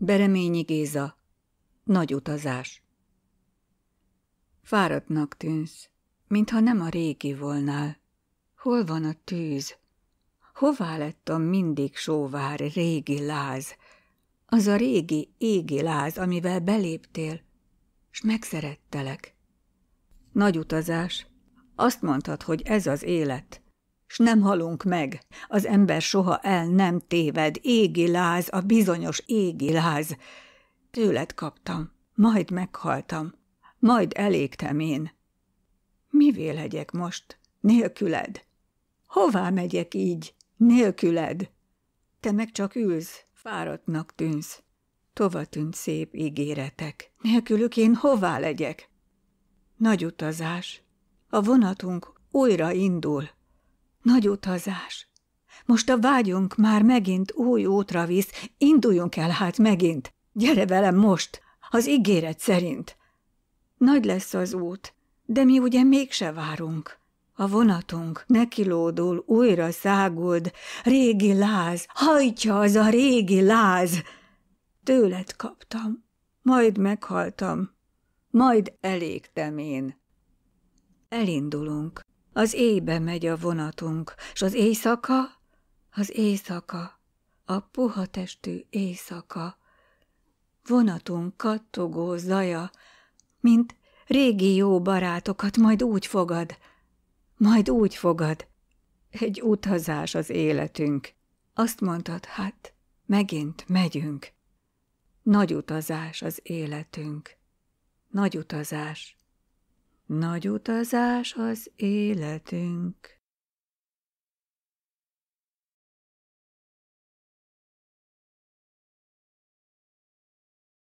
Bereményi Géza. Nagy utazás. Fáradtnak tűnsz, mintha nem a régi volnál. Hol van a tűz? Hová lett a mindig sóvár régi láz? Az a régi égi láz, amivel beléptél, s megszerettelek. Nagy utazás. Azt mondtad, hogy ez az élet s nem halunk meg. Az ember soha el nem téved, égi láz, a bizonyos égi láz. Tőled kaptam, majd meghaltam, majd elégtem én. Mivé legyek most? Nélküled? Hová megyek így? Nélküled? Te meg csak ülsz, fáradtnak tűnsz. Tova tűnt szép ígéretek. Nélkülük én hová legyek? Nagy utazás. A vonatunk újra indul. Nagy utazás. Most a vágyunk már megint új útra visz, induljunk el hát megint. Gyere velem most, az ígéret szerint. Nagy lesz az út, de mi ugye mégse várunk. A vonatunk nekilódul, újra száguld, régi láz, hajtja az a régi láz. Tőled kaptam, majd meghaltam, majd elégtem én. Elindulunk. Az éjbe megy a vonatunk, s az éjszaka, az éjszaka, a puha testű éjszaka. Vonatunk kattogó zaja, mint régi jó barátokat majd úgy fogad, majd úgy fogad. Egy utazás az életünk. Azt mondtad, hát megint megyünk. Nagy utazás az életünk. Nagy utazás. Nagy utazás az életünk.